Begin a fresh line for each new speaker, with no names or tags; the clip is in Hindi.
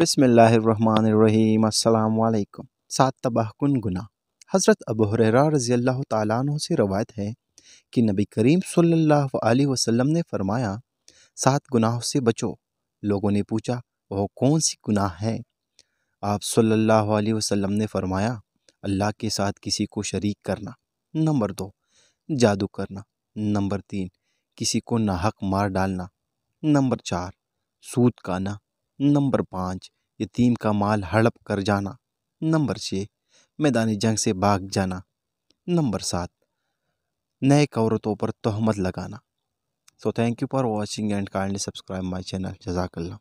बसमीम अल्लाम सात तबाहकुन गुना हज़रत अब रज़ी अल्लाह तु से रवायत है कि नबी करीम सल्ला वसम ने फरमाया सात गुनाहों से बचो लोगों ने पूछा वह कौन सी गुनाह है आप सल्ला वसम ने फरमाया अल्लाह के साथ किसी को शरीक करना नंबर दो जादू करना नंबर तीन किसी को नाहक मार डालना नंबर चार सूद काना नंबर पाँच यतीम का माल हड़प कर जाना नंबर छः मैदानी जंग से भाग जाना नंबर सात नए कवरतों पर तहमत लगाना so thank you for watching and kindly subscribe my channel जजाकल्ला